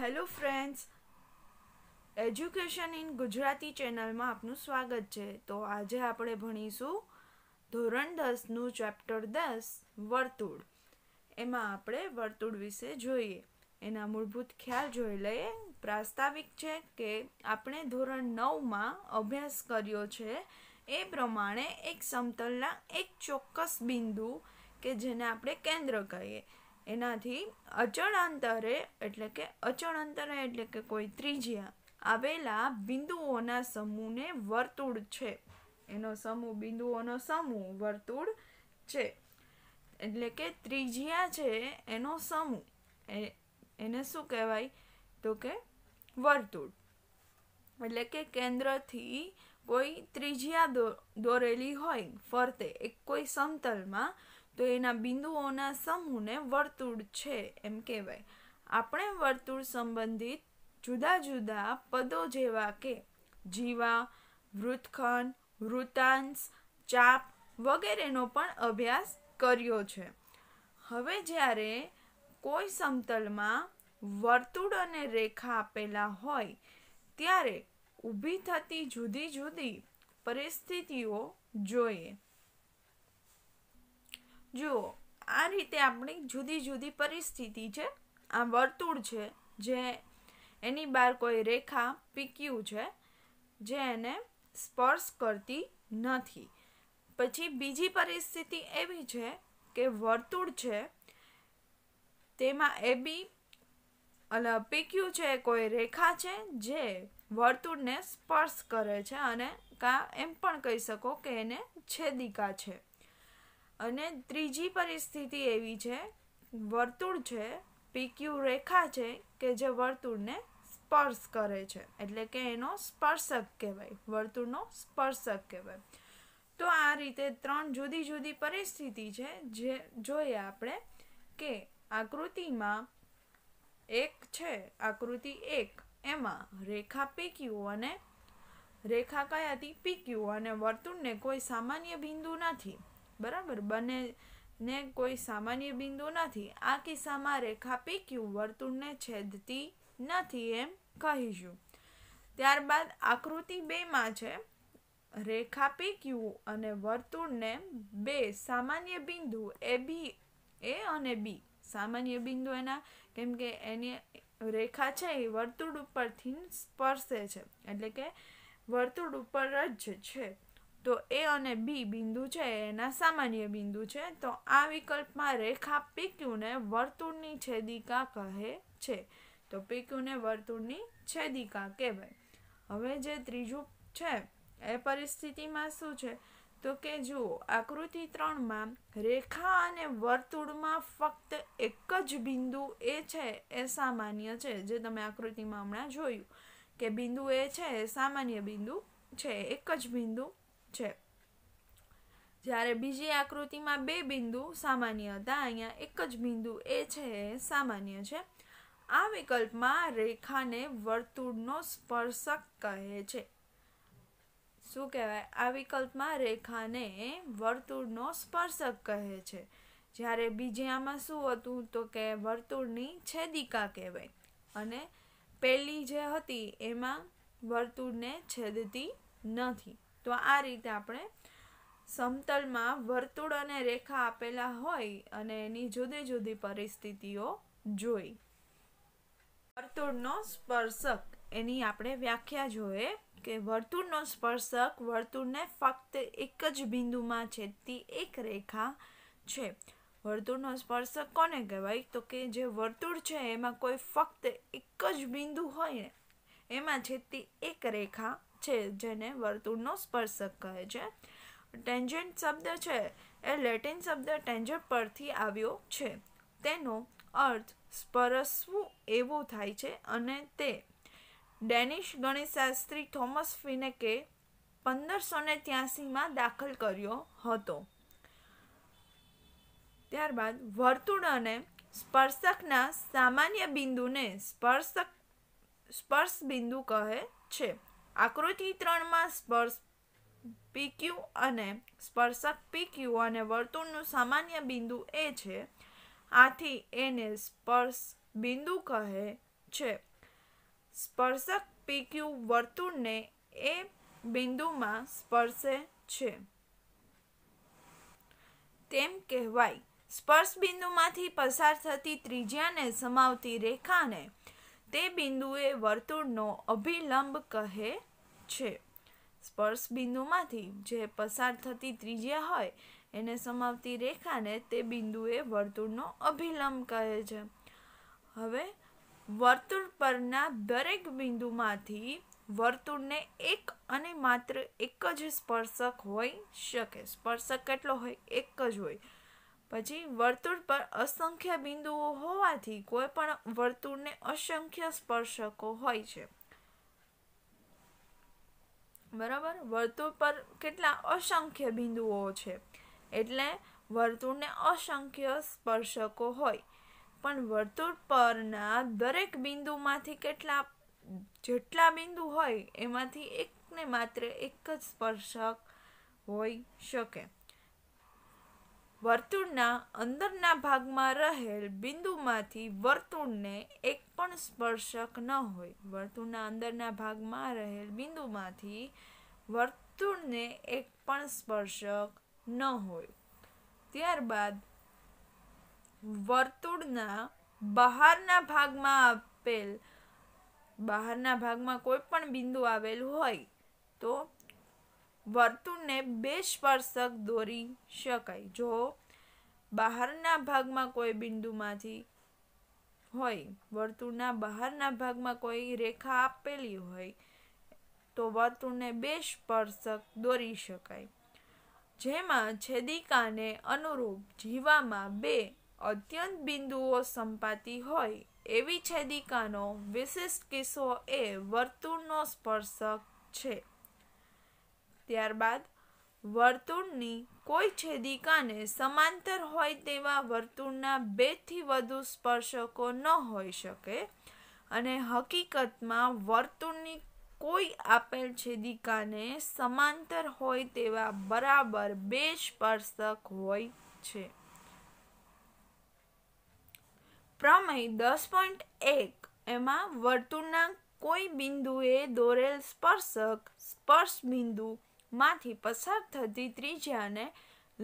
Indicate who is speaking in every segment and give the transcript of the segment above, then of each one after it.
Speaker 1: hello friends education in Gujarati ચેનલમાં આપનું સ્વાગત છે તો આજે આપણે ભણીશું ધોરણ દસનું ચેપ્ટર દસ વર્તુળ એમાં આપણે વર્તુળ વિશે જોઈએ એના મૂળભૂત ખ્યાલ જોઈ લઈએ પ્રાસ્તાવિક છે કે આપણે ધોરણ નવમાં અભ્યાસ કર્યો છે એ પ્રમાણે એક સમતલના એક ચોક્કસ બિંદુ કે જેને આપણે કેન્દ્ર કહીએ એનાથી અચળાંતરે એટલે કે અચળાંતરે એટલે કે કોઈ ત્રિજ્યા આવેલા બિંદુઓના સમૂહને વર્તુળ છે એનો સમૂહ બિંદુઓનો સમૂહ વર્તુળ છે એટલે કે ત્રિજ્યા છે એનો સમૂહ એને શું કહેવાય તો કે વર્તુળ એટલે કે કેન્દ્રથી કોઈ ત્રિજ્યા દોરેલી હોય ફરતે એક કોઈ સમતલમાં તો એના બિંદુઓના સમૂહને વર્તુળ છે એમ કહેવાય આપણે વર્તુળ સંબંધિત જુદા જુદા પદો જેવા કે જીવા વૃત્તખંડ વૃતાંશ ચાપ વગેરેનો પણ અભ્યાસ કર્યો છે હવે જ્યારે કોઈ સમતલમાં વર્તુળ અને રેખા આપેલા હોય ત્યારે ઊભી થતી જુદી જુદી પરિસ્થિતિઓ જોઈએ જુઓ આ રીતે આપણી જુદી જુદી પરિસ્થિતિ છે આ વર્તુળ છે જે એની બહાર કોઈ રેખા પીક્યું છે જે એને સ્પર્શ કરતી નથી પછી બીજી પરિસ્થિતિ એવી છે કે વર્તુળ છે તેમાં એ બી એટલે પીક્યુ છે કોઈ રેખા છે જે વર્તુળને સ્પર્શ કરે છે અને કાં એમ પણ કહી શકો કે એને છેદિકા છે અને ત્રીજી પરિસ્થિતિ એવી છે વર્તુળ છે પીક્યુ રેખા છે કે જે વર્તુળને સ્પર્શ કરે છે એટલે કે એનો સ્પર્શક કહેવાય વર્તુળનો સ્પર્શક કહેવાય તો આ રીતે ત્રણ જુદી જુદી પરિસ્થિતિ છે જે જોઈએ આપણે કે આકૃતિમાં એક છે આકૃતિ એક એમાં રેખા પીક્યુ અને રેખા કઈ હતી પીક્યુ અને વર્તુળને કોઈ સામાન્ય બિંદુ નથી બરાબર બંને ને કોઈ સામાન્ય બિંદુ નથી આ કિસ્સામાં રેખા PQ વર્તુળને છેદતી નથી એમ કહીશું ત્યારબાદ આકૃતિ બેમાં છે રેખા PQ અને વર્તુળને બે સામાન્ય બિંદુ એ બી એ અને બી સામાન્ય બિંદુ એના કેમ કે એની રેખા છે એ વર્તુળ ઉપરથી સ્પર્શે છે એટલે કે વર્તુળ ઉપર જ છે તો એ અને બી બિંદુ છે એના સામાન્ય બિંદુ છે તો આ વિકલ્પમાં રેખા પીક્યુને વર્તુળની છેદિકા કહે છે તો પીક્યુને વર્તુળની છેદિકા કહેવાય હવે જે ત્રીજું છે એ પરિસ્થિતિમાં શું છે તો કે જુઓ આકૃતિ ત્રણમાં રેખા અને વર્તુળમાં ફક્ત એક જ બિંદુ એ છે એ સામાન્ય છે જે તમે આકૃતિમાં હમણાં જોયું કે બિંદુ એ છે એ સામાન્ય બિંદુ છે એક જ બિંદુ છે જ્યારે બીજી આકૃતિમાં બે બિંદુ સામાન્ય હતા અહીંયા એક જ બિંદુ એ છે એ સામાન્ય છે આ વિકલ્પમાં રેખાને વર્તુળનો સ્પર્શક કહે છે શું કહેવાય આ વિકલ્પમાં રેખાને વર્તુળનો સ્પર્શક કહે છે જ્યારે આમાં શું હતું તો કે વર્તુળની છેદિકા કહેવાય અને પહેલી જે હતી એમાં વર્તુળને છેદતી નથી તો આ રીતે આપણે સમતલમાં વર્તુળ અને રેખા આપેલા હોય અને એની જુદી જુદી પરિસ્થિતિઓ જોઈ વર્તુળનો સ્પર્શક એની આપણે વ્યાખ્યા જોઈએ કે વર્તુળનો સ્પર્શક વર્તુળને ફક્ત એક જ બિંદુમાં છેદતી એક રેખા છે વર્તુળનો સ્પર્શક કોને કહેવાય તો કે જે વર્તુળ છે એમાં કોઈ ફક્ત એક જ બિંદુ હોય ને એમાં છેદતી એક રેખા છે જેને વર્તુળનો સ્પર્શક કહે છે ટેન્જન્ટ શબ્દ છે એ લેટિન શબ્દ ટેન્જન્ટ પરથી આવ્યો છે તેનો અર્થ સ્પર્શવું એવું થાય છે અને તે ડેનિશ ગણિતશાસ્ત્રી થોમસ ફિનેકે પંદરસો ને ત્યાસીમાં દાખલ કર્યો હતો ત્યારબાદ વર્તુળ અને સ્પર્શકના સામાન્ય બિંદુને સ્પર્શક સ્પર્શ બિંદુ કહે છે આકૃતિ ત્રણમાં સ્પર્શ PQ અને સ્પર્શક PQ અને વર્તુળનું સામાન્ય બિંદુ એ છે આથી એને સ્પર્શ બિંદુ કહે છે સ્પર્શક PQ વર્તુળને એ બિંદુમાં સ્પર્શે છે તેમ કહેવાય સ્પર્શ બિંદુમાંથી પસાર થતી ત્રિજ્યાને સમાવતી રેખાને તે બિંદુએ વર્તુળનો અભિલંબ કહે છે સ્પર્શ બિંદુમાંથી જે પસાર થતી ત્રિજ્યા હોય એને સમાવતી રેખાને તે બિંદુએ વર્તુળનો અભિલંબ કહે છે હવે વર્તુળ પરના દરેક બિંદુમાંથી વર્તુળને એક અને માત્ર એક જ સ્પર્શક હોઈ શકે સ્પર્શક કેટલો હોય એક જ હોય પછી વર્તુળ પર અસંખ્ય બિંદુઓ હોવાથી કોઈ પણ વર્તુળને અસંખ્ય સ્પર્શકો હોય છે બરાબર વર્તુળ પર કેટલા અસંખ્ય બિંદુઓ છે એટલે વર્તુળને અસંખ્ય સ્પર્શકો હોય પણ વર્તુળ પરના દરેક બિંદુમાંથી કેટલા જેટલા બિંદુ હોય એમાંથી એકને માત્ર એક જ સ્પર્શક હોઈ શકે વર્તુળના અંદરના ભાગમાં રહેલ બિંદુમાંથી વર્તુળને એક પણ સ્પર્શક ન હોય વર્તુળના અંદરના ભાગમાં રહેલ બિંદુમાંથી વર્તુળને એક પણ સ્પર્શક ન હોય ત્યારબાદ વર્તુળના બહારના ભાગમાં આપેલ બહારના ભાગમાં કોઈ પણ બિંદુ આવેલું હોય તો વર્તુળને બે સ્પર્શક દોરી શકાય જો બહારના ભાગમાં કોઈ બિંદુમાંથી હોય વર્તુળના બહારના ભાગમાં કોઈ રેખા આપેલી હોય તો વર્તુળને બે સ્પર્શક દોરી શકાય જેમાં છેદિકાને અનુરૂપ જીવામાં બે અત્યંત બિંદુઓ સંપાતી હોય એવી છેદિકાનો વિશિષ્ટ કિસ્સો એ વર્તુળનો સ્પર્શક છે ત્યારબાદ વર્તુળની કોઈ છેદિકાને સમાંતર હોય તેવા વર્તુળના બેથી વધુ સ્પર્શકો ન હોઈ શકે અને હકીકતમાં વર્તુળની કોઈ આપેલ છેદિકાને સમાંતર હોય તેવા બરાબર બે સ્પર્શક હોય છે પ્રમેય દસ પોઈન્ટ એક એમાં વર્તુળના કોઈ બિંદુએ દોરેલ સ્પર્શક સ્પર્શ બિંદુ માંથી પસાર થતી ત્રિજ્યાને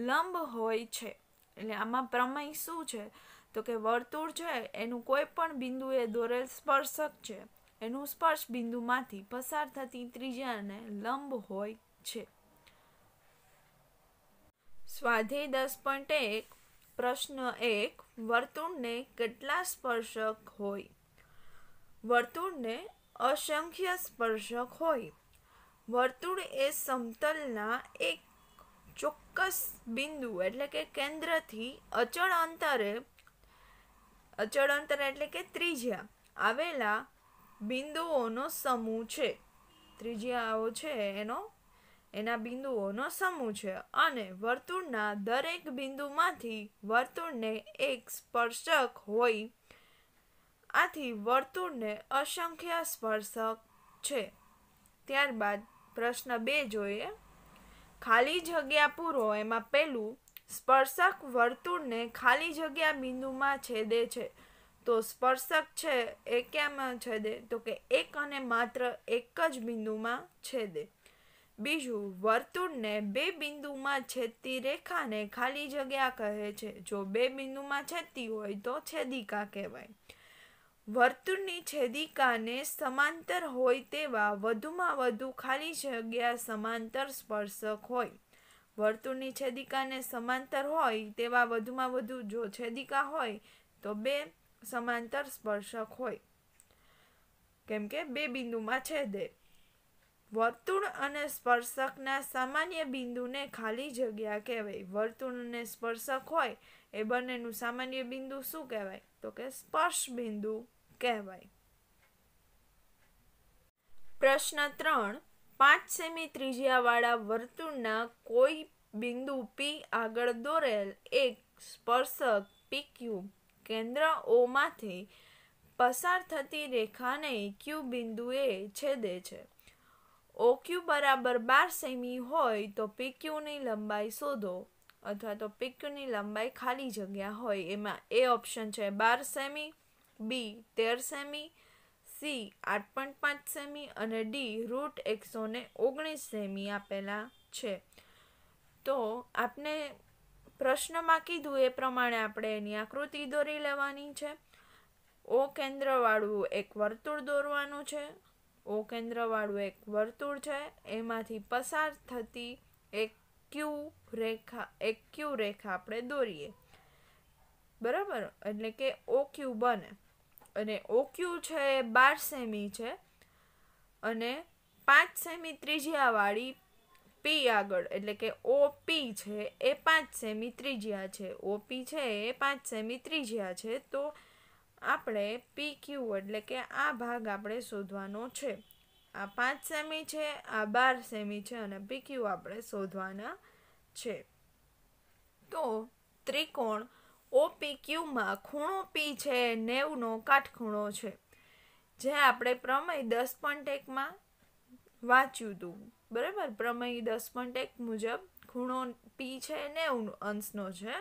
Speaker 1: લંબ હોય છે એટલે આમાં પ્રમેય શું છે તો કે વર્તુળ છે એનું કોઈ પણ બિંદુએ દોરેલ સ્પર્શક છે એનું સ્પર્શ બિંદુમાંથી પસાર થતી ત્રિજ્યાને લંબ હોય છે સ્વાધ્યાય દસ પોઈન્ટ એક પ્રશ્ન એક વર્તુળને કેટલા સ્પર્શક હોય વર્તુળને અસંખ્ય સ્પર્શક હોય વર્તુળ એ સમતલના એક ચોક્કસ બિંદુ એટલે કે કેન્દ્રથી અચળ અંતરે અચળ અંતર એટલે કે ત્રિજ્યા આવેલા બિંદુઓનો સમૂહ છે ત્રિજ્યાઓ છે એનો એના બિંદુઓનો સમૂહ છે અને વર્તુળના દરેક બિંદુમાંથી વર્તુળને એક સ્પર્શક હોય આથી વર્તુળને અસંખ્ય સ્પર્શક છે ત્યારબાદ પ્રશ્ન બે જોઈએ ખાલી જગ્યા પૂરો એમાં પહેલું સ્પર્શક વર્તુળને ખાલી જગ્યા બિંદુમાં છેદે છે તો સ્પર્શક છે એ ક્યાંમાં છેદે તો કે એક અને માત્ર એક જ બિંદુમાં છેદે બીજું વર્તુળને બે બિંદુમાં છેદતી રેખાને ખાલી જગ્યા કહે છે જો બે બિંદુમાં છેદતી હોય તો છેદિકા કહેવાય વર્તુળની છેદિકાને સમાંતર હોય તેવા વધુમાં વધુ ખાલી જગ્યા સમાંતર સ્પર્શક હોય વર્તુળની છેદિકાને સમાંતર હોય તેવા વધુમાં વધુ જો છેદિકા હોય તો બે સમાંતર સ્પર્શક હોય કેમ કે બે બિંદુમાં છેદે વર્તુળ અને સ્પર્શકના સામાન્ય બિંદુને ખાલી જગ્યા કહેવાય વર્તુળ અને સ્પર્શક હોય એ બંનેનું સામાન્ય બિંદુ શું કહેવાય તો કે સ્પર્શ બિંદુ કહેવાય પ્રશ્ન ત્રણ પાંચ સેમી ત્રિજ્યાવાળા વર્તુળના કોઈ બિંદુ પી આગળ દોરેલ એક સ્પર્શક પીક્યુ કેન્દ્ર ઓમાંથી પસાર થતી રેખાને ક્યુ બિંદુએ છેદે છે ઓક્યુ બરાબર બાર સેમી હોય તો પીક્યુની લંબાઈ શોધો અથવા તો પીક્યુની લંબાઈ ખાલી જગ્યા હોય એમાં એ ઓપ્શન છે બાર સેમી બી તેર સેમી સી આઠ પોઈન્ટ પાંચ સેમી અને ડી રૂટ એકસો ને ઓગણીસ સેમી આપેલા છે તો આપણે પ્રશ્નમાં કીધું એ પ્રમાણે આપણે એની આકૃતિ દોરી લેવાની છે ઓ કેન્દ્રવાળું એક વર્તુળ દોરવાનું છે ઓ કેન્દ્રવાળું એક વર્તુળ છે એમાંથી પસાર થતી એક ક્યુ રેખા એક ક્યુ રેખા આપણે દોરીએ બરાબર એટલે કે ઓ ક્યુ બને અને ઓક્યુ છે એ બાર સેમી છે અને પાંચ સેમી ત્રિજ્યાવાળી પી આગળ એટલે કે ઓપી છે એ પાંચ સેમી ત્રિજ્યા છે ઓપી છે એ પાંચ સેમી ત્રિજ્યા છે તો આપણે પી ક્યુ એટલે કે આ ભાગ આપણે શોધવાનો છે આ પાંચ સેમી છે આ બાર સેમી છે અને પી ક્યુ આપણે શોધવાના છે તો ત્રિકોણ ઓપીક્યુમાં ખૂણો પી છે નેવનો કાટખૂણો છે જે આપણે પ્રમેય દસ પોઈન્ટ એકમાં વાંચ્યું હતું બરાબર પ્રમેય દસ પોઈન્ટ એક મુજબ ખૂણો પી છે નેવું અંશનો છે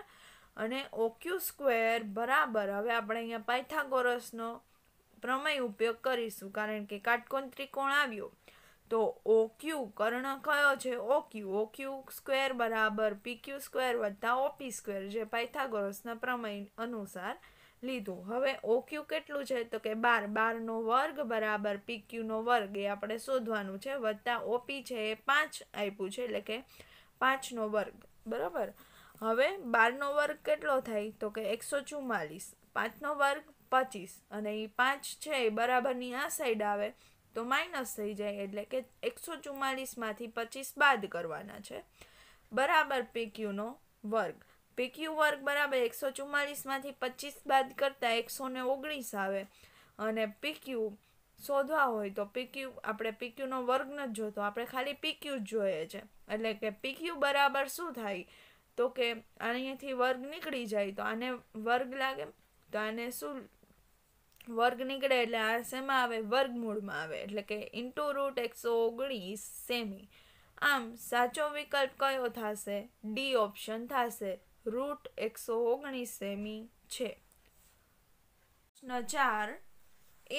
Speaker 1: અને ઓક્યુ સ્ક્વેર બરાબર હવે આપણે અહીંયા પાયથાગોરસનો પ્રમેય ઉપયોગ કરીશું કારણ કે કાટકોણ ત્રિકોણ આવ્યો તો ઓ ક્યુ કર્ણ કયો છે ઓ ક્યુ ઓ ક્યુ સ્ક્વેર બરાબર પી ક્યુ સ્ક્વેર વત્તા ઓપી સ્ક્વેર જે પાયથાગોરસના પ્રમેય અનુસાર લીધું હવે ઓ ક્યુ કેટલું છે તો કે બાર બારનો વર્ગ બરાબર પી ક્યુનો વર્ગ એ આપણે શોધવાનું છે વત્તા ઓપી છે એ પાંચ આપ્યું છે એટલે કે પાંચનો વર્ગ બરાબર હવે બારનો વર્ગ કેટલો થાય તો કે એકસો ચુમ્માલીસ પાંચનો વર્ગ પચીસ અને એ પાંચ છે એ બરાબરની આ સાઈડ આવે તો માઇનસ થઈ જાય એટલે કે એકસો ચુમ્માલીસમાંથી પચીસ બાદ કરવાના છે બરાબર પીક્યુનો વર્ગ પીક્યુ વર્ગ બરાબર એકસો ચુમ્માલીસમાંથી પચીસ બાદ કરતાં એકસો ને ઓગણીસ આવે અને પીક્યુ શોધવા હોય તો પીક્યુ આપણે પીક્યુનો વર્ગ નથી જોતો આપણે ખાલી પીક્યુ જ જોઈએ છે એટલે કે પીક્યુ બરાબર શું થાય તો કે અહીંયાથી વર્ગ નીકળી જાય તો આને વર્ગ લાગે તો આને શું વર્ગ નીકળે એટલે આ શેમાં આવે વર્ગમૂળમાં આવે એટલે કે ઇન્ટુ રૂટ એકસો ઓગણીસ સેમી આમ સાચો વિકલ્પ કયો થશે ડી ઓપ્શન થશે રૂટ એકસો ઓગણીસ સેમી છે પ્રશ્ન ચાર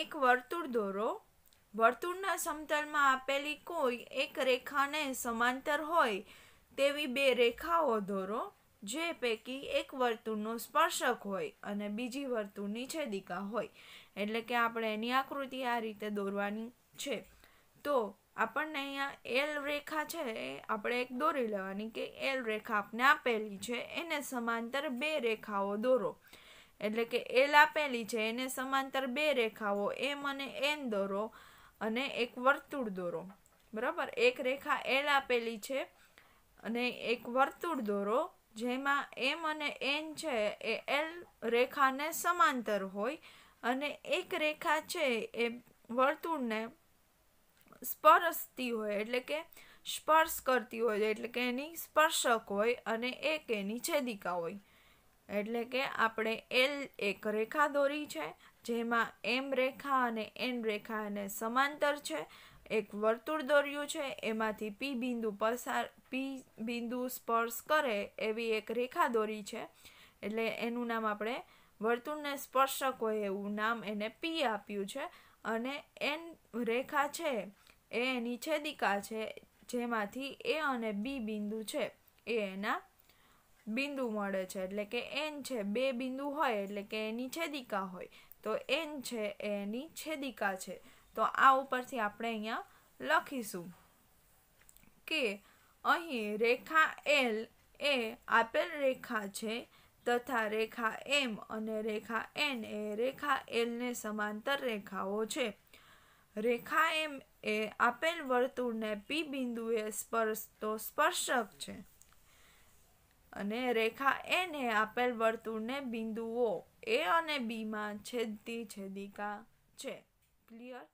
Speaker 1: એક વર્તુળ દોરો વર્તુળના સમતલમાં આપેલી કોઈ એક રેખાને સમાંતર હોય તેવી બે રેખાઓ દોરો જે પૈકી એક વર્તુળનો સ્પર્શક હોય અને બીજી વર્તુળની છેદિકા હોય એટલે કે આપણે એની આકૃતિ આ રીતે દોરવાની છે તો આપણને અહીંયા એલ રેખા છે એ આપણે એક દોરી લેવાની કે એલ રેખા આપને આપેલી છે એને સમાંતર બે રેખાઓ દોરો એટલે કે એલ આપેલી છે એને સમાંતર બે રેખાઓ એમ અને એન દોરો અને એક વર્તુળ દોરો બરાબર એક રેખા એલ આપેલી છે અને એક વર્તુળ દોરો જેમાં એમ અને એન છે એ એલ રેખાને સમાંતર હોય અને એક રેખા છે એ વર્તુળને સ્પર્શતી હોય એટલે કે સ્પર્શ કરતી હોય એટલે કે એની સ્પર્શક હોય અને એક એની છેદિકા હોય એટલે કે આપણે એલ એક રેખા દોરી છે જેમાં એમ રેખા અને એન રેખા એને સમાંતર છે એક વર્તુળ દોર્યું છે એમાંથી પી બિંદુ પસાર પી બિંદુ સ્પર્શ કરે એવી એક રેખા દોરી છે એટલે એનું નામ આપણે વર્તુળને સ્પર્શક હોય એવું નામ એને પી આપ્યું છે અને એન રેખા છે એ એની છેદિકા છે જેમાંથી એ અને બી બિંદુ છે એ એના બિંદુ મળે છે એટલે કે એન છે બે બિંદુ હોય એટલે કે એની છેદિકા હોય તો એન છે એ એની છેદિકા છે તો આ ઉપરથી આપણે અહીંયા લખીશું કે અહીં રેખા એલ એ આપેલ રેખા છે તથા રેખા એમ અને રેખા એન એ રેખા એલને સમાંતર રેખાઓ છે રેખા એમ એ આપેલ વર્તુળને પી બિંદુએ સ્પર્શતો સ્પર્શક છે અને રેખા એન એ આપેલ વર્તુળને બિંદુઓ એ અને બીમાં છેદતી છેદિકા છે ક્લિયર